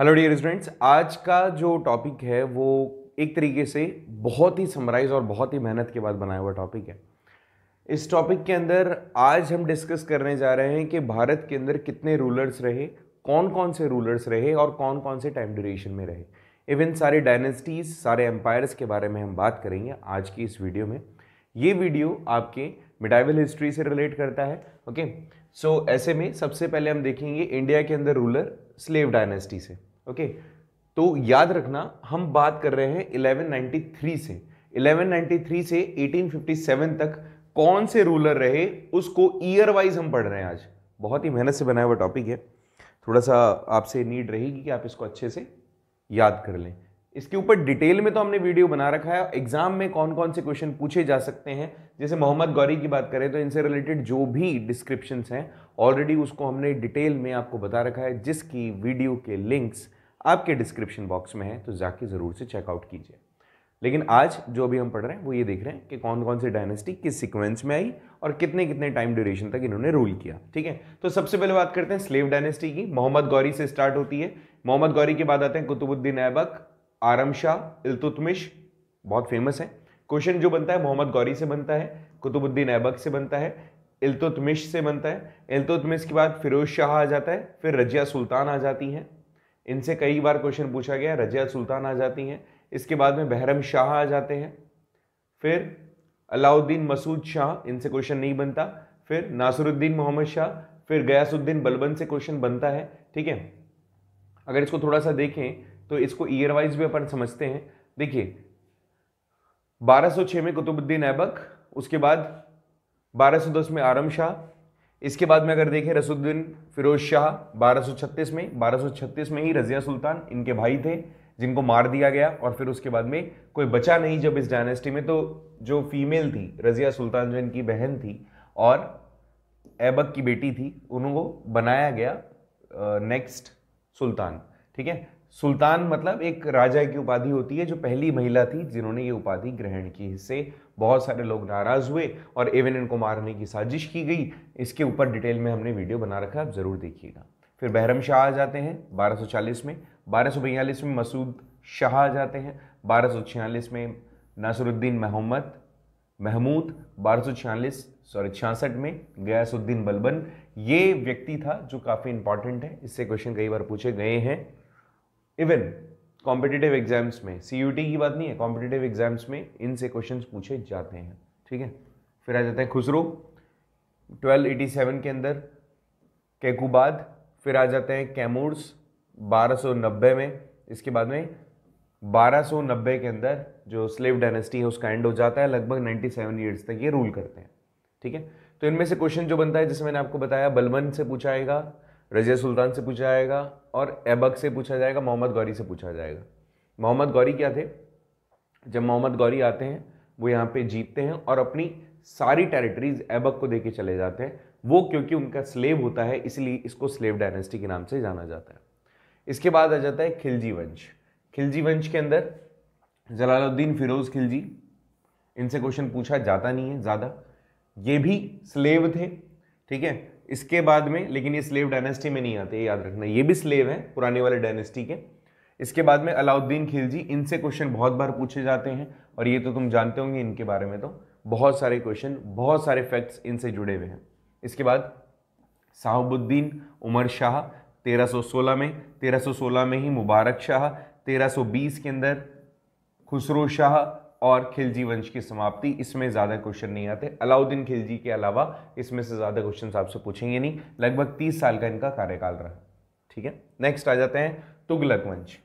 hello dear students आज का जो टॉपिक है वो एक तरीके से बहुत ही समराइज और बहुत ही मेहनत के बाद बनाया हुआ टॉपिक है इस टॉपिक के अंदर आज हम डिस्कस करने जा रहे हैं कि भारत के अंदर कितने रूलर्स रहे कौन कौन से रूलर्स रहे और कौन कौन से टाइम ड्यूरेशन में रहे इवन सारे डायनेस्टीज़ सारे एम्पायर्स के बारे में हम बात करेंगे आज की इस वीडियो में ये वीडियो आपके मिडाइवल हिस्ट्री से रिलेट करता है ओके सो so, ऐसे में सबसे पहले हम देखेंगे इंडिया के अंदर रूलर स्लेव डायनेस्टी से ओके तो याद रखना हम बात कर रहे हैं 1193 से 1193 से 1857 तक कौन से रूलर रहे उसको ईयर वाइज हम पढ़ रहे हैं आज बहुत ही मेहनत से बनाया हुआ टॉपिक है थोड़ा सा आपसे नीड रहेगी कि आप इसको अच्छे से याद कर लें इसके ऊपर डिटेल में तो हमने वीडियो बना रखा है एग्जाम में कौन कौन से क्वेश्चन पूछे जा सकते हैं जैसे मोहम्मद गौरी की बात करें तो इनसे रिलेटेड जो भी डिस्क्रिप्शन हैं ऑलरेडी उसको हमने डिटेल में आपको बता रखा है जिसकी वीडियो के लिंक्स आपके डिस्क्रिप्शन बॉक्स में है तो जाके ज़रूर से चेकआउट कीजिए लेकिन आज जो अभी हम पढ़ रहे हैं वो ये देख रहे हैं कि कौन कौन से डायनेस्टी किस सिक्वेंस में आई और कितने कितने टाइम ड्यूरेशन तक इन्होंने रूल किया ठीक है तो सबसे पहले बात करते हैं स्लेव डायनेस्टी की मोहम्मद गौरी से स्टार्ट होती है मोहम्मद गौरी के बाद आते हैं कुतुबुद्दीन ऐबक आरम शाह इलतुतमिश बहुत फेमस है क्वेश्चन जो बनता है मोहम्मद गौरी से बनता है कुतुबुद्दीन ऐबक से बनता है इलतुतमिश से बनता है इलतुतमिश के बाद फिरोज शाह आ जाता है फिर रजिया सुल्तान आ जाती हैं इनसे कई बार क्वेश्चन पूछा गया रजिया सुल्तान आ जाती हैं इसके बाद में बहरम शाह आ जाते हैं फिर अलाउद्दीन मसूद शाह इनसे क्वेश्चन नहीं बनता फिर नासिरुद्दीन मोहम्मद शाह फिर गयासुद्दीन बलबन से क्वेश्चन बनता है ठीक है अगर इसको थोड़ा सा देखें तो इसको ईयर वाइज भी अपन समझते हैं देखिए 1206 में कुतुबुद्दीन ऐबक उसके बाद 1210 में आरम शाह इसके बाद में अगर देखें रसुद्दीन फिरोज शाह 1236 में 1236 में ही रजिया सुल्तान इनके भाई थे जिनको मार दिया गया और फिर उसके बाद में कोई बचा नहीं जब इस डायनेस्टी में तो जो फीमेल थी रजिया सुल्तान जो इनकी बहन थी और ऐबक की बेटी थी उनको बनाया गया नेक्स्ट सुल्तान ठीक है सुल्तान मतलब एक राजा की उपाधि होती है जो पहली महिला थी जिन्होंने ये उपाधि ग्रहण की इससे बहुत सारे लोग नाराज़ हुए और एवन इनको मारने की साजिश की गई इसके ऊपर डिटेल में हमने वीडियो बना रखा है आप ज़रूर देखिएगा फिर बहरम शाह आ जाते हैं 1240 में 1242 में मसूद शाह आ जाते हैं बारह में नासरुद्दीन मोहम्मद महमूद बारह सॉरी छियासठ में गयासुद्दीन बलबन ये व्यक्ति था जो काफ़ी इंपॉर्टेंट है इससे क्वेश्चन कई बार पूछे गए हैं इवन कॉम्पिटिटिव एग्जाम्स में सी की बात नहीं है कॉम्पिटिटिव एग्जाम्स में इनसे क्वेश्चन पूछे जाते हैं ठीक है फिर आ जाते हैं खुसरो 1287 के अंदर कैकुबाद फिर आ जाते हैं कैमूर्स 1290 में इसके बाद में 1290 के अंदर जो स्लेव डायनेस्टी है उसका एंड हो जाता है लगभग 97 सेवन ईयर्स तक ये रूल करते हैं ठीक है तो इनमें से क्वेश्चन जो बनता है जैसे मैंने आपको बताया बलबन से पूछाएगा रजिया सुल्तान से पूछा जाएगा और ऐबक से पूछा जाएगा मोहम्मद गौरी से पूछा जाएगा मोहम्मद गौरी क्या थे जब मोहम्मद गौरी आते हैं वो यहाँ पे जीतते हैं और अपनी सारी टेरिटरीज ऐबक को देके चले जाते हैं वो क्योंकि उनका स्लेव होता है इसलिए इसको स्लेव डायनेस्टी के नाम से जाना जाता है इसके बाद आ जाता है खिलजी वंश खिलजी वंश के अंदर जलालुद्दीन फिरोज़ खिलजी इनसे क्वेश्चन पूछा जाता नहीं है ज़्यादा ये भी स्लेव थे ठीक है इसके बाद में लेकिन ये स्लेव डायनेस्टी में नहीं आते याद रखना ये भी स्लेव है पुराने वाले डायनेस्टी के इसके बाद में अलाउद्दीन खिलजी इनसे क्वेश्चन बहुत बार पूछे जाते हैं और ये तो तुम जानते होंगे इनके बारे में तो बहुत सारे क्वेश्चन बहुत सारे फैक्ट्स इनसे जुड़े हुए हैं इसके बाद साहबुद्दीन उमर शाह 1316 में 1316 में ही मुबारक शाह 1320 के अंदर खुसरो शाह और खिलजी वंश की समाप्ति इसमें ज़्यादा क्वेश्चन नहीं आते अलाउद्दीन खिलजी के अलावा इसमें से ज़्यादा क्वेश्चन आपसे पूछेंगे नहीं लगभग तीस साल का इनका कार्यकाल रहा ठीक है नेक्स्ट आ जाते हैं तुगलक वंश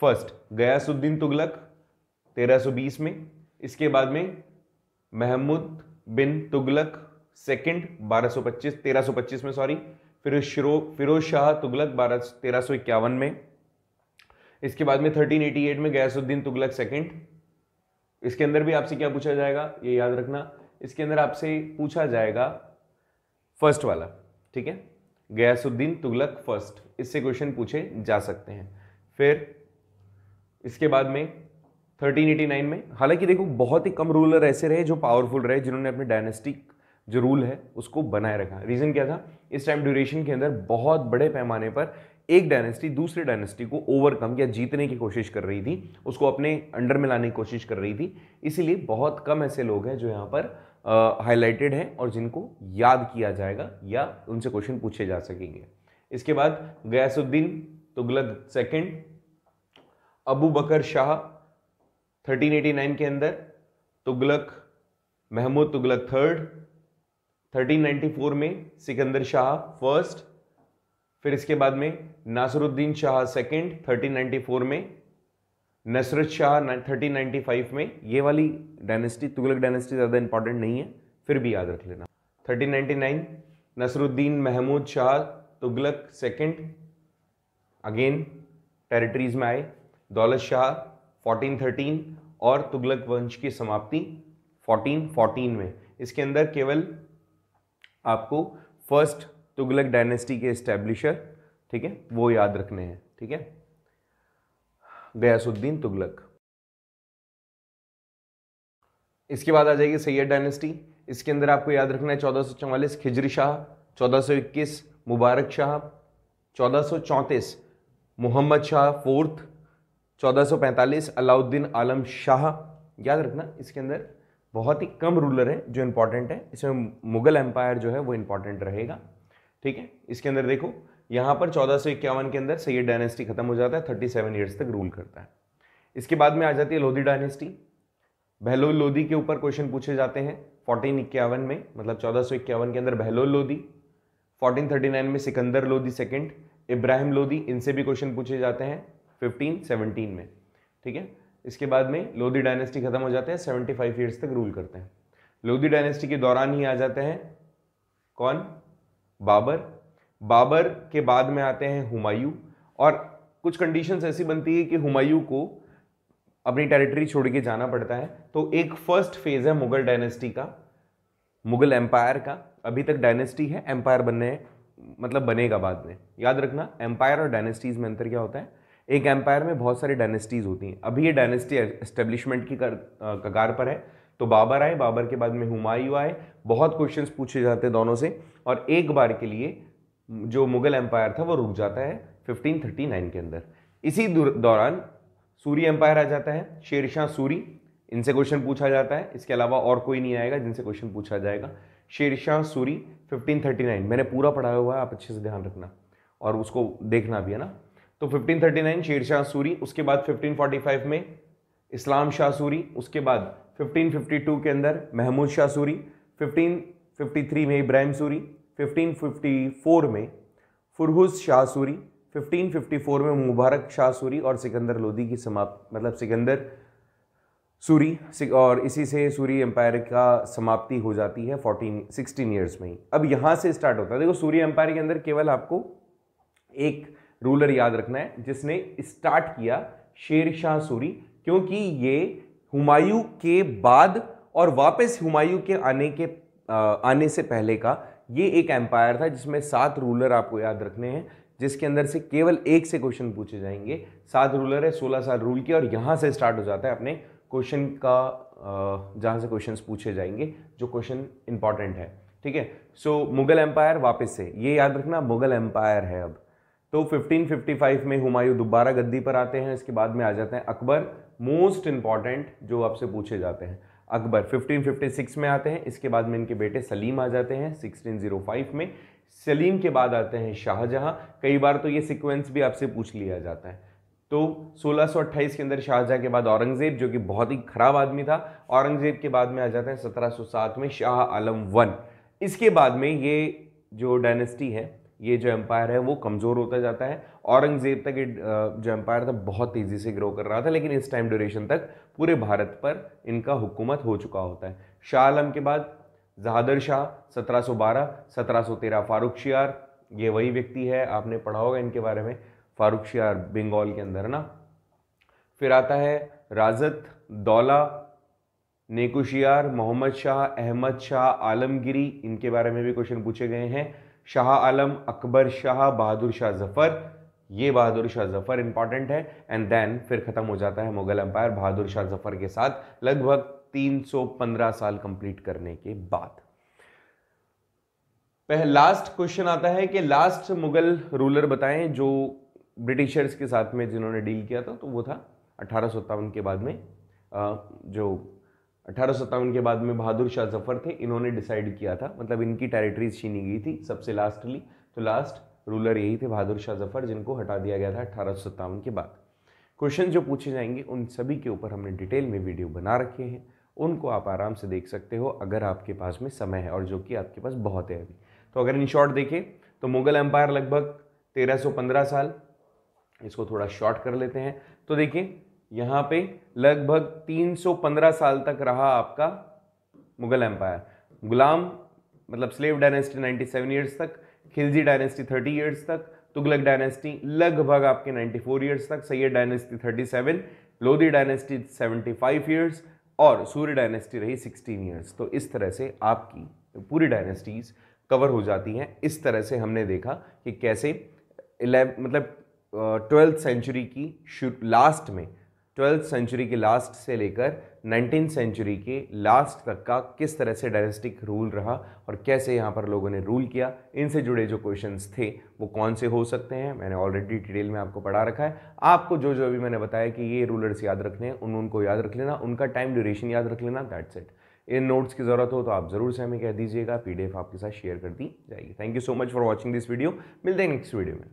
फर्स्ट गयासुद्दीन तुगलक 1320 में इसके बाद में महमूद बिन तुगलक सेकंड 1225 1325 में सॉरी फिर शिरो फिरोज शाह तुगलक बारह तेरह में इसके बाद में 1388 में गयासुद्दीन तुगलक सेकंड इसके अंदर भी आपसे क्या पूछा जाएगा ये याद रखना इसके अंदर आपसे पूछा जाएगा फर्स्ट वाला ठीक है गयासुद्दीन तुगलक फर्स्ट इससे क्वेश्चन पूछे जा सकते हैं फिर इसके बाद में 1389 में हालांकि देखो बहुत ही कम रूलर ऐसे रहे जो पावरफुल रहे जिन्होंने अपने डायनेस्टिक जो रूल है उसको बनाए रखा रीज़न क्या था इस टाइम ड्यूरेशन के अंदर बहुत बड़े पैमाने पर एक डायनेस्टी दूसरे डायनेस्टी को ओवरकम या जीतने की कोशिश कर रही थी उसको अपने अंडर में लाने की कोशिश कर रही थी इसीलिए बहुत कम ऐसे लोग हैं जो यहाँ पर हाईलाइटेड हैं और जिनको याद किया जाएगा या उनसे क्वेश्चन पूछे जा सकेंगे इसके बाद गयासुद्दीन तुगलक सेकेंड अबू बकर शाह 1389 के अंदर तुगलक महमूद तुगलक थर्ड 1394 में सिकंदर शाह फर्स्ट फिर इसके बाद में नासरुद्दीन शाह सेकेंड 1394 में नसरत शाह 1395 में ये वाली डायनेस्टी तुगलक डायनेस्टी ज़्यादा इंपॉर्टेंट नहीं है फिर भी याद रख लेना 1399 Nasiruddin Mahmud Shah Tughlaq second again territories में आए दौलत शाह 1413 और तुगलक वंश की समाप्ति 1414 में इसके अंदर केवल आपको फर्स्ट तुगलक डायनेस्टी के इस्टेब्लिशर ठीक है वो याद रखने हैं ठीक है गयासुद्दीन तुगलक इसके बाद आ जाएगी सैयद डायनेस्टी इसके अंदर आपको याद रखना है चौदह सौ चौवालीस खिजरी शाह चौदह सौ इक्कीस मुबारक शाह चौदह सौ चौंतीस मोहम्मद शाह फोर्थ चौदह सौ पैंतालीस अलाउद्दीन आलम शाह याद रखना इसके अंदर बहुत ही कम रूलर हैं जो इंपॉर्टेंट है इसमें मुगल एम्पायर जो है वो इंपॉर्टेंट रहेगा ठीक है इसके अंदर देखो यहाँ पर चौदह सौ इक्यावन के अंदर सैयद डायनेस्टी खत्म हो जाता है थर्टी सेवन ईयर्स तक रूल करता है इसके बाद में आ जाती है लोधी डायनेस्टी बहलोल लोधी के ऊपर क्वेश्चन पूछे जाते हैं फोर्टीन इक्यावन में मतलब चौदह सौ इक्यावन के अंदर Bahlol Lodi fourteen thirty nine में सिकंदर लोधी सेकंड इब्राहिम लोधी इनसे भी क्वेश्चन पूछे जाते हैं फिफ्टीन सेवनटीन में ठीक है इसके बाद में लोधी डायनेस्टी खत्म हो जाते हैं सेवेंटी फाइव ईयर्स तक रूल करते हैं लोधी डायनेस्टी के दौरान ही आ जाते हैं कौन बाबर बाबर के बाद में आते हैं हुमायूं और कुछ कंडीशंस ऐसी बनती है कि हुमायूं को अपनी टेरिटरी छोड़ के जाना पड़ता है तो एक फर्स्ट फेज़ है मुगल डायनेस्टी का मुगल एम्पायर का अभी तक डायनेस्टी है एम्पायर बनने मतलब बनेगा बाद में याद रखना एम्पायर और डायनेस्टीज़ में अंतर क्या होता है एक एम्पायर में बहुत सारी डायनेस्टीज़ होती हैं अभी ये डायनेस्टी एस्टेब्लिशमेंट की कगार पर है तो बाबर आए बाबर के बाद में हुमायूं आए बहुत क्वेश्चंस पूछे जाते हैं दोनों से और एक बार के लिए जो मुगल एम्पायर था वो रुक जाता है 1539 के अंदर इसी दौरान सूरी एम्पायर आ जाता है शेर सूरी इनसे क्वेश्चन पूछा जाता है इसके अलावा और कोई नहीं आएगा जिनसे क्वेश्चन पूछा जाएगा शेर शाह सूरी 1539 मैंने पूरा पढ़ाया हुआ है आप अच्छे से ध्यान रखना और उसको देखना भी है ना तो 1539 शेर सूरी उसके बाद 1545 में इस्लाम शाह सूरी उसके बाद 1552 के अंदर महमूद शाह सूरी 1553 में इब्राहिम सूरी 1554 में फुरहुस शाह सूरी 1554 में मुबारक शाह सूरी और सिकंदर लोदी की समाप्त मतलब सिकंदर सूरी और इसी से सूरी एम्पायर का समाप्ति हो जाती है फोर्टीन सिक्सटीन ईयर्स में ही अब यहाँ से स्टार्ट होता है देखो सूर्य एम्पायर के अंदर केवल आपको एक रूलर याद रखना है जिसने स्टार्ट किया शेर शाह सूरी क्योंकि ये हुमायूं के बाद और वापस हुमायूं के आने के आने से पहले का ये एक एम्पायर था जिसमें सात रूलर आपको याद रखने हैं जिसके अंदर से केवल एक से क्वेश्चन पूछे जाएंगे सात रूलर है सोलह साल रूल के और यहाँ से स्टार्ट हो जाता है अपने क्वेश्चन का जहाँ से क्वेश्चंस पूछे जाएंगे जो क्वेश्चन इंपॉर्टेंट है ठीक है सो मुगल एम्पायर वापस से ये याद रखना मुगल एम्पायर है अब तो 1555 में हुमायूं दोबारा गद्दी पर आते हैं इसके बाद में आ जाते हैं अकबर मोस्ट इम्पॉर्टेंट जो आपसे पूछे जाते हैं अकबर 1556 में आते हैं इसके बाद में इनके बेटे सलीम आ जाते हैं 1605 में सलीम के बाद आते हैं शाहजहां कई बार तो ये सीक्वेंस भी आपसे पूछ लिया जाता है तो 1628 के अंदर शाहजहाँ के बाद औरंगज़ेब जो कि बहुत ही ख़राब आदमी था औरंगज़ेब के बाद में आ जाते हैं 1707 में शाह आलम वन इसके बाद में ये जो डायनेस्टी है ये जो एम्पायर है वो कमज़ोर होता जाता है औरंगज़ेब तक ये जो एम्पायर था बहुत तेज़ी से ग्रो कर रहा था लेकिन इस टाइम ड्यूरेशन तक पूरे भारत पर इनका हुकूमत हो चुका होता है शाह आलम के बाद जहादर शाह 1712, 1713 फारूक शियार ये वही व्यक्ति है आपने पढ़ा होगा इनके बारे में फारूक शियार बंगाल के अंदर ना फिर आता है राजत दौला नेकुशियार मोहम्मद शाह अहमद शाह आलमगिरी इनके बारे में भी क्वेश्चन पूछे गए हैं शाह आलम अकबर शाह बहादुर शाह जफ़र ये बहादुर शाह जफ़र इंपॉर्टेंट है एंड देन फिर ख़त्म हो जाता है मुगल एम्पायर बहादुर शाह जफ़र के साथ लगभग 315 साल कंप्लीट करने के बाद पहले लास्ट क्वेश्चन आता है कि लास्ट मुगल रूलर बताएं जो ब्रिटिशर्स के साथ में जिन्होंने डील किया था तो वो था अठारह के बाद में जो अठारह के बाद में बहादुर शाह जफर थे इन्होंने डिसाइड किया था मतलब इनकी टेरिटरीज छीनी गई थी सबसे लास्टली तो लास्ट रूलर यही थे बहादुर शाह जफर जिनको हटा दिया गया था अठारह के बाद क्वेश्चन जो पूछे जाएंगे उन सभी के ऊपर हमने डिटेल में वीडियो बना रखे हैं उनको आप आराम से देख सकते हो अगर आपके पास में समय है और जो कि आपके पास बहुत है अभी तो अगर इन शॉर्ट देखें तो मुगल एम्पायर लगभग 1315 साल इसको थोड़ा शॉर्ट कर लेते हैं तो देखिए यहाँ पे लगभग 315 साल तक रहा आपका मुगल एम्पायर गुलाम मतलब स्लेव डायनेस्टी 97 ईयर्स तक खिलजी डायनेस्टी 30 ईयर्स तक तुगलक डायनेस्टी लगभग आपके 94 ईयर्स तक Sayyid dynasty 37 Lodi dynasty 75 years और सूर्य डायनेस्टी रही 16 ईयर्स तो इस तरह से आपकी पूरी डायनेस्टीज़ कवर हो जाती हैं इस तरह से हमने देखा कि कैसे इलेव मतलब ट्वेल्थ सेंचुरी की लास्ट में ट्वेल्थ सेंचुरी के लास्ट से लेकर नाइनटीन सेंचुरी के लास्ट तक का किस तरह से डायनेस्टिक रूल रहा और कैसे यहाँ पर लोगों ने रूल किया इनसे जुड़े जो क्वेश्चंस थे वो कौन से हो सकते हैं मैंने ऑलरेडी डिटेल में आपको पढ़ा रखा है आपको जो जो अभी मैंने बताया कि ये रूलर्स याद रखने हैं उन उनको याद रख लेना उनका टाइम ड्यूरेशन याद रख लेना दैट सेट इन नोट्स की ज़रूरत हो तो आप ज़रूर से हमें कह दीजिएगा पीडीएफ आपके साथ शेयर कर दी जाएगी thank you so much for watching this video मिलते हैं नेक्स्ट वीडियो में